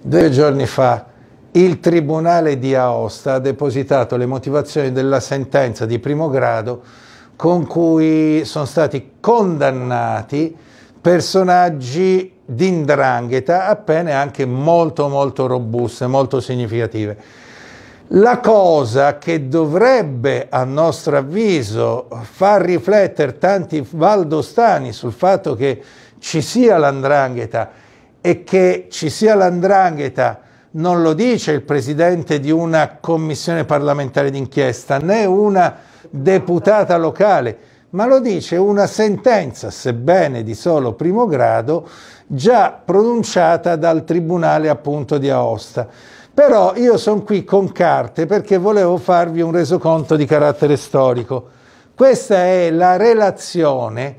Due giorni fa il Tribunale di Aosta ha depositato le motivazioni della sentenza di primo grado con cui sono stati condannati personaggi di indrangheta a pene anche molto molto robuste, molto significative. La cosa che dovrebbe, a nostro avviso, far riflettere tanti valdostani sul fatto che ci sia l'andrangheta e che ci sia l'andrangheta non lo dice il presidente di una commissione parlamentare d'inchiesta né una deputata locale, ma lo dice una sentenza, sebbene di solo primo grado, già pronunciata dal tribunale appunto di Aosta. Però io sono qui con carte perché volevo farvi un resoconto di carattere storico. Questa è la relazione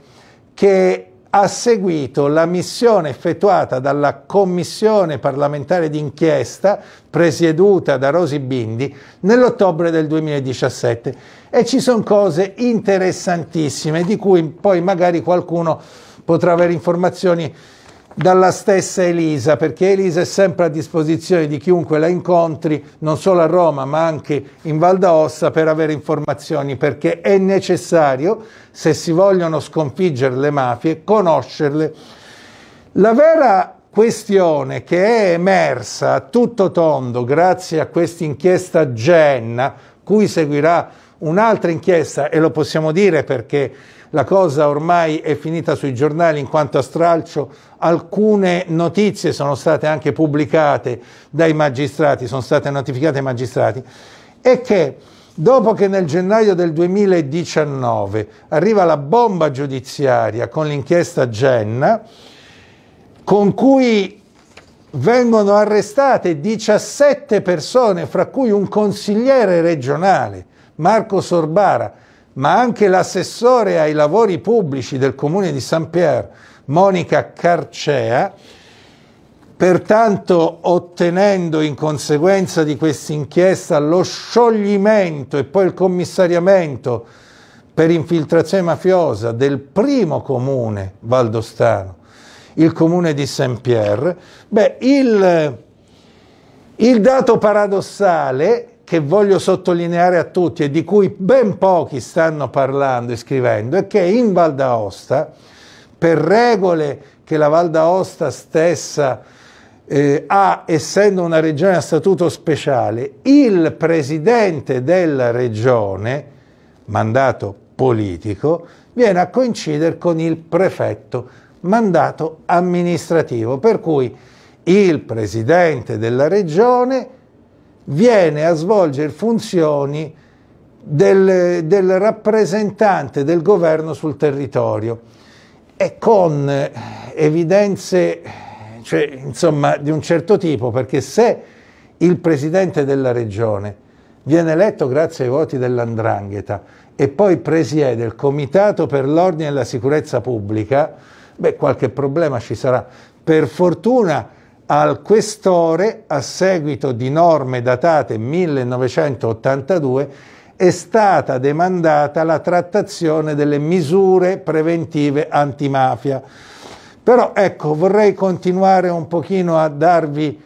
che ha seguito la missione effettuata dalla commissione parlamentare d'inchiesta presieduta da Rosi Bindi nell'ottobre del 2017 e ci sono cose interessantissime di cui poi magari qualcuno potrà avere informazioni dalla stessa Elisa, perché Elisa è sempre a disposizione di chiunque la incontri, non solo a Roma ma anche in Val d'Aosta, per avere informazioni, perché è necessario, se si vogliono sconfiggere le mafie, conoscerle. La vera questione che è emersa a tutto tondo grazie a questa inchiesta Genna, cui seguirà un'altra inchiesta, e lo possiamo dire perché la cosa ormai è finita sui giornali in quanto a stralcio. Alcune notizie sono state anche pubblicate dai magistrati, sono state notificate ai magistrati, è che dopo che nel gennaio del 2019 arriva la bomba giudiziaria con l'inchiesta Genna, con cui vengono arrestate 17 persone, fra cui un consigliere regionale, Marco Sorbara, ma anche l'assessore ai lavori pubblici del comune di San Pier, Monica Carcea, pertanto ottenendo in conseguenza di questa inchiesta lo scioglimento e poi il commissariamento per infiltrazione mafiosa del primo comune valdostano, il comune di Saint-Pierre, beh, il, il dato paradossale è che voglio sottolineare a tutti e di cui ben pochi stanno parlando e scrivendo è che in Val d'Aosta, per regole che la Val d'Aosta stessa eh, ha, essendo una regione a statuto speciale, il presidente della regione, mandato politico, viene a coincidere con il prefetto, mandato amministrativo, per cui il presidente della regione viene a svolgere funzioni del, del rappresentante del governo sul territorio e con evidenze cioè, insomma, di un certo tipo, perché se il presidente della regione viene eletto grazie ai voti dell'andrangheta e poi presiede il Comitato per l'Ordine e la Sicurezza Pubblica, beh, qualche problema ci sarà. Per fortuna al questore a seguito di norme datate 1982 è stata demandata la trattazione delle misure preventive antimafia. Però ecco, vorrei continuare un pochino a darvi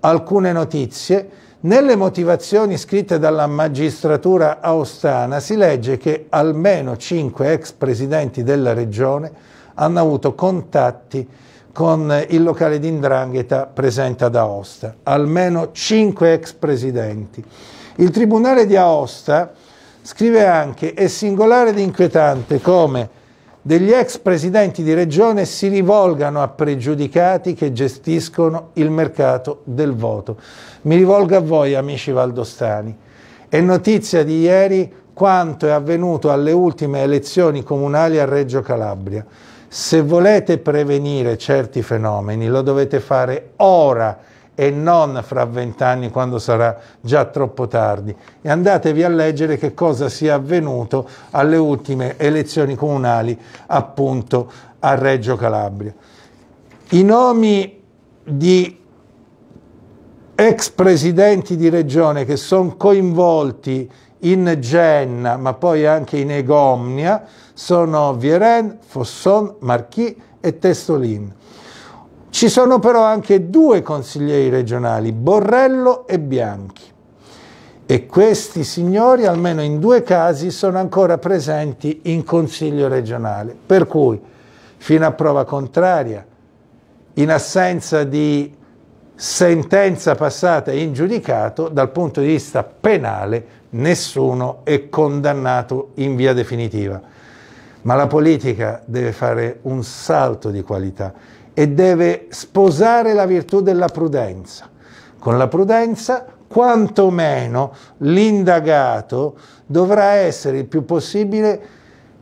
alcune notizie. Nelle motivazioni scritte dalla magistratura austana si legge che almeno cinque ex presidenti della regione hanno avuto contatti con il locale di Indrangheta presente ad Aosta, almeno cinque ex presidenti. Il Tribunale di Aosta scrive anche è singolare ed inquietante come degli ex presidenti di regione si rivolgano a pregiudicati che gestiscono il mercato del voto. Mi rivolgo a voi amici valdostani. È notizia di ieri quanto è avvenuto alle ultime elezioni comunali a Reggio Calabria. Se volete prevenire certi fenomeni lo dovete fare ora e non fra vent'anni quando sarà già troppo tardi. E andatevi a leggere che cosa sia avvenuto alle ultime elezioni comunali appunto a Reggio Calabria. I nomi di ex presidenti di regione che sono coinvolti in Genna, ma poi anche in Egomnia, sono Vieren, Fosson, Marchis e Testolin. Ci sono però anche due consiglieri regionali, Borrello e Bianchi. E questi signori, almeno in due casi, sono ancora presenti in consiglio regionale. Per cui, fino a prova contraria, in assenza di sentenza passata in giudicato, dal punto di vista penale nessuno è condannato in via definitiva. Ma la politica deve fare un salto di qualità e deve sposare la virtù della prudenza. Con la prudenza, quantomeno, l'indagato dovrà essere il più possibile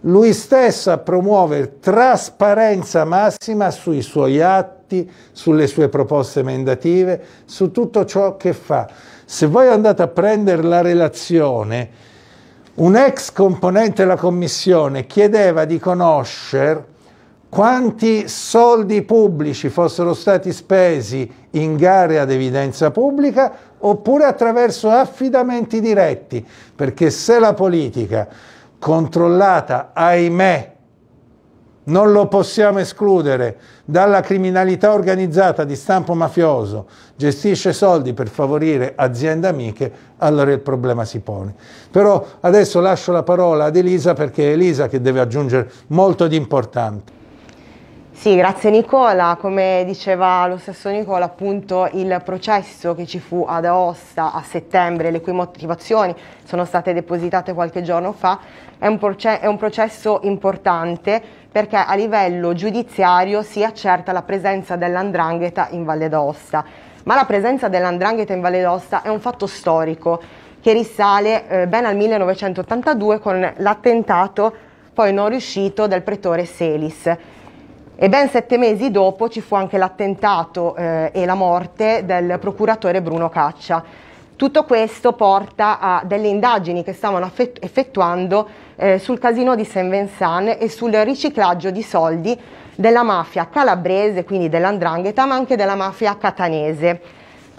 lui stesso a promuovere trasparenza massima sui suoi atti, sulle sue proposte emendative, su tutto ciò che fa se voi andate a prendere la relazione, un ex componente della commissione chiedeva di conoscere quanti soldi pubblici fossero stati spesi in gare ad evidenza pubblica oppure attraverso affidamenti diretti, perché se la politica controllata, ahimè, non lo possiamo escludere dalla criminalità organizzata di stampo mafioso, gestisce soldi per favorire aziende amiche, allora il problema si pone. Però adesso lascio la parola ad Elisa perché è Elisa che deve aggiungere molto di importante. Sì, grazie Nicola. Come diceva lo stesso Nicola, appunto il processo che ci fu ad Aosta a settembre, le cui motivazioni sono state depositate qualche giorno fa, è un, proce è un processo importante perché a livello giudiziario si accerta la presenza dell'andrangheta in Valle d'Aosta. Ma la presenza dell'andrangheta in Valle d'Aosta è un fatto storico che risale eh, ben al 1982 con l'attentato poi non riuscito del pretore Selis. E ben sette mesi dopo ci fu anche l'attentato eh, e la morte del procuratore Bruno Caccia. Tutto questo porta a delle indagini che stavano effettuando eh, sul casino di Saint Vincent e sul riciclaggio di soldi della mafia calabrese, quindi dell'andrangheta, ma anche della mafia catanese.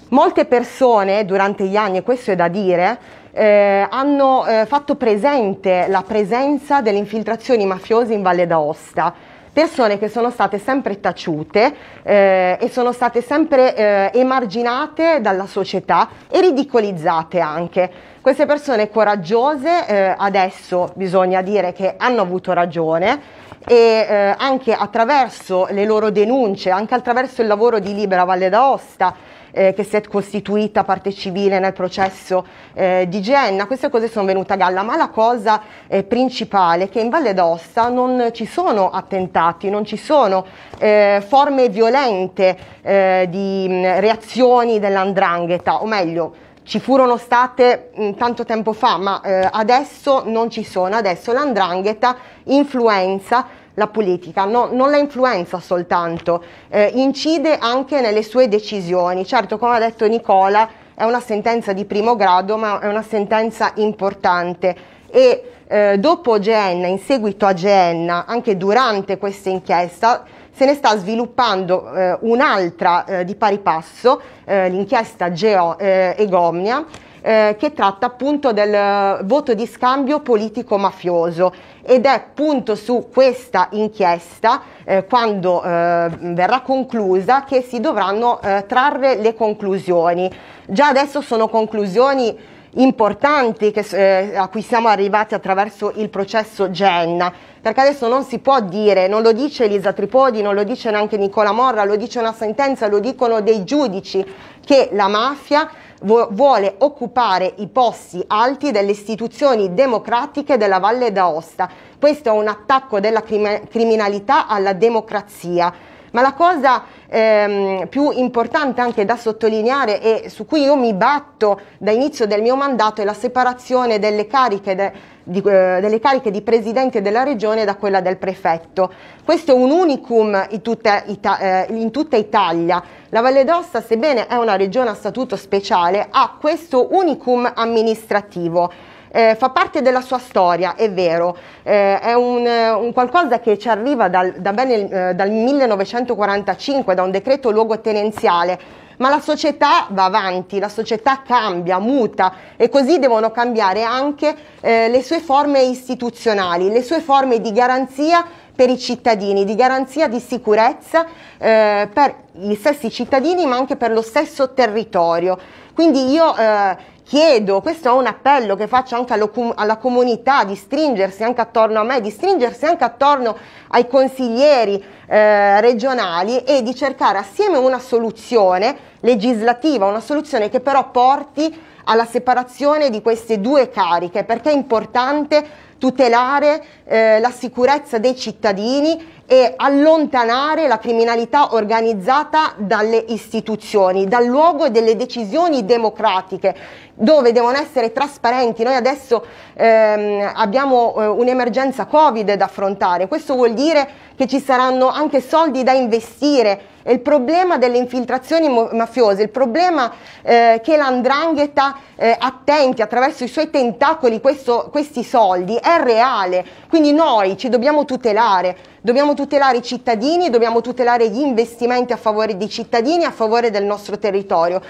Molte persone durante gli anni, e questo è da dire, eh, hanno eh, fatto presente la presenza delle infiltrazioni mafiose in Valle d'Aosta persone che sono state sempre taciute eh, e sono state sempre eh, emarginate dalla società e ridicolizzate anche. Queste persone coraggiose eh, adesso bisogna dire che hanno avuto ragione e eh, anche attraverso le loro denunce, anche attraverso il lavoro di Libera Valle d'Aosta, eh, che si è costituita parte civile nel processo eh, di Genna, queste cose sono venute a galla, ma la cosa eh, principale è che in Valle d'Osta non ci sono attentati, non ci sono eh, forme violente eh, di mh, reazioni dell'andrangheta, o meglio, ci furono state mh, tanto tempo fa, ma eh, adesso non ci sono, adesso l'andrangheta influenza la politica, no, non la influenza soltanto, eh, incide anche nelle sue decisioni. Certo, come ha detto Nicola, è una sentenza di primo grado, ma è una sentenza importante. E eh, dopo Genna, in seguito a Genna, anche durante questa inchiesta, se ne sta sviluppando eh, un'altra eh, di pari passo, eh, l'inchiesta Geo Egomnia, eh, eh, che tratta appunto del eh, voto di scambio politico-mafioso ed è appunto su questa inchiesta, eh, quando eh, verrà conclusa, che si dovranno eh, trarre le conclusioni. Già adesso sono conclusioni importanti che, eh, a cui siamo arrivati attraverso il processo Genna, perché adesso non si può dire, non lo dice Elisa Tripodi, non lo dice neanche Nicola Morra, lo dice una sentenza, lo dicono dei giudici, che la mafia vuole occupare i posti alti delle istituzioni democratiche della Valle d'Aosta. Questo è un attacco della criminalità alla democrazia ma la cosa ehm, più importante anche da sottolineare e su cui io mi batto da inizio del mio mandato è la separazione delle cariche de, di, eh, delle cariche di presidente della regione da quella del prefetto. Questo è un unicum in tutta, Ita- eh, in tutta Italia. La Valle d'Osta, sebbene è una regione a statuto speciale, ha questo unicum amministrativo eh, fa parte della sua storia, è vero, eh, è un, eh, un, qualcosa che ci arriva dal, da bene, eh, dal 1945, da un decreto luogotenenziale, ma la società va avanti, la società cambia, muta e così devono cambiare anche eh, le sue forme istituzionali, le sue forme di garanzia per i cittadini, di garanzia di sicurezza eh, per gli stessi cittadini ma anche per lo stesso territorio. Quindi io eh, chiedo, questo è un appello che faccio anche alla comunità di stringersi anche attorno a me, di stringersi anche attorno ai consiglieri eh, regionali e di cercare assieme una soluzione legislativa, una soluzione che però porti alla separazione di queste due cariche, perché è importante tutelare eh, la sicurezza dei cittadini e allontanare la criminalità organizzata dalle istituzioni, dal luogo delle decisioni democratiche, dove devono essere trasparenti. Noi adesso ehm, abbiamo eh, un'emergenza Covid da affrontare, questo vuol dire che ci saranno anche soldi da investire il problema delle infiltrazioni mafiose, il problema eh, che l'andrangheta eh, attenti attraverso i suoi tentacoli questo, questi soldi è reale, quindi noi ci dobbiamo tutelare, dobbiamo tutelare i cittadini, dobbiamo tutelare gli investimenti a favore dei cittadini, a favore del nostro territorio.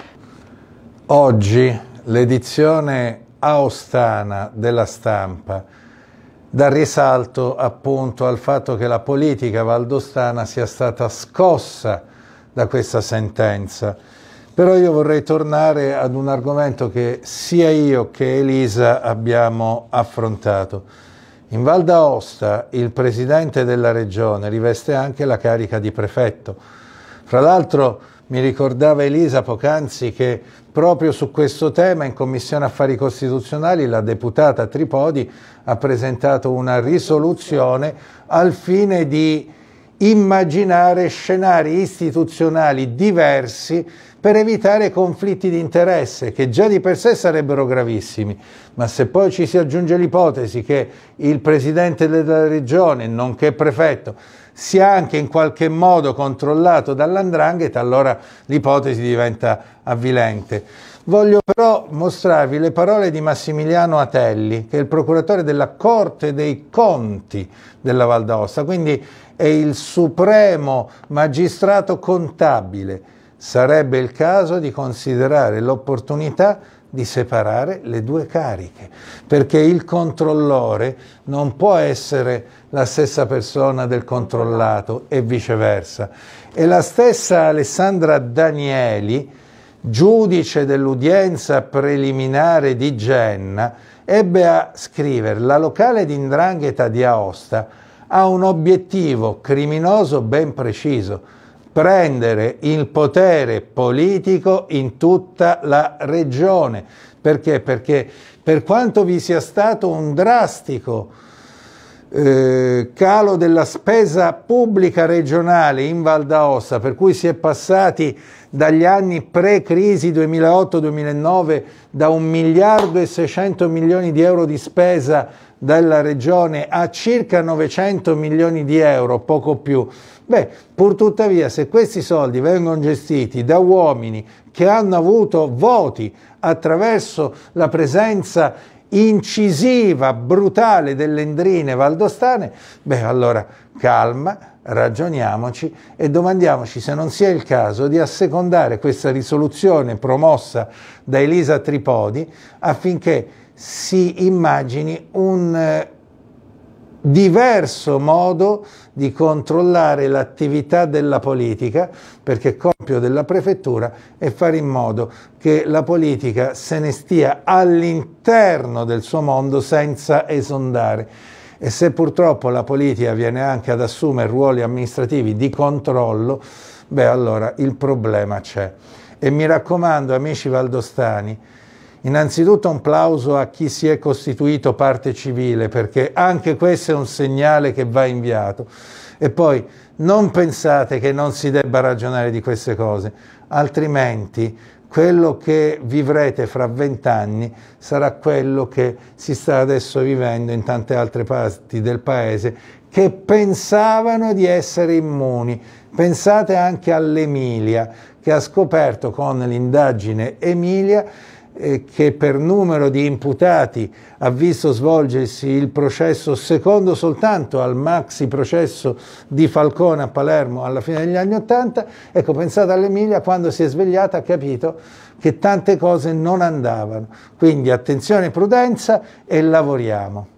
Oggi l'edizione austana della stampa dà risalto appunto al fatto che la politica valdostana sia stata scossa da questa sentenza. Però io vorrei tornare ad un argomento che sia io che Elisa abbiamo affrontato. In Val d'Aosta il presidente della regione riveste anche la carica di prefetto. Fra l'altro mi ricordava Elisa Pocanzi che proprio su questo tema in Commissione Affari Costituzionali la deputata Tripodi ha presentato una risoluzione al fine di immaginare scenari istituzionali diversi per evitare conflitti di interesse che già di per sé sarebbero gravissimi, ma se poi ci si aggiunge l'ipotesi che il presidente della regione, nonché prefetto, sia anche in qualche modo controllato dall'andrangheta, allora l'ipotesi diventa avvilente. Voglio però mostrarvi le parole di Massimiliano Atelli, che è il procuratore della Corte dei Conti della Val d'Aosta, quindi è il supremo magistrato contabile sarebbe il caso di considerare l'opportunità di separare le due cariche, perché il controllore non può essere la stessa persona del controllato e viceversa. E la stessa Alessandra Danieli, giudice dell'udienza preliminare di Genna, ebbe a scrivere la locale di Indrangheta di Aosta ha un obiettivo criminoso ben preciso, prendere il potere politico in tutta la regione. Perché? Perché per quanto vi sia stato un drastico eh, calo della spesa pubblica regionale in Val d'Aosta, per cui si è passati dagli anni pre-crisi 2008-2009 da 1 miliardo e 600 milioni di euro di spesa della regione a circa 900 milioni di euro, poco più, Beh, purtuttavia, se questi soldi vengono gestiti da uomini che hanno avuto voti attraverso la presenza incisiva, brutale delle endrine valdostane, beh, allora calma, ragioniamoci e domandiamoci se non sia il caso di assecondare questa risoluzione promossa da Elisa Tripodi affinché si immagini un eh, diverso modo di controllare l'attività della politica, perché compito della prefettura è fare in modo che la politica se ne stia all'interno del suo mondo senza esondare. E se purtroppo la politica viene anche ad assumere ruoli amministrativi di controllo, beh allora il problema c'è. E mi raccomando, amici valdostani, Innanzitutto un plauso a chi si è costituito parte civile, perché anche questo è un segnale che va inviato. E poi non pensate che non si debba ragionare di queste cose, altrimenti quello che vivrete fra vent'anni sarà quello che si sta adesso vivendo in tante altre parti del paese che pensavano di essere immuni. Pensate anche all'Emilia, che ha scoperto con l'indagine Emilia che per numero di imputati ha visto svolgersi il processo secondo soltanto al maxi processo di Falcone a Palermo alla fine degli anni Ottanta, ecco pensate all'Emilia quando si è svegliata ha capito che tante cose non andavano. Quindi attenzione, prudenza e lavoriamo.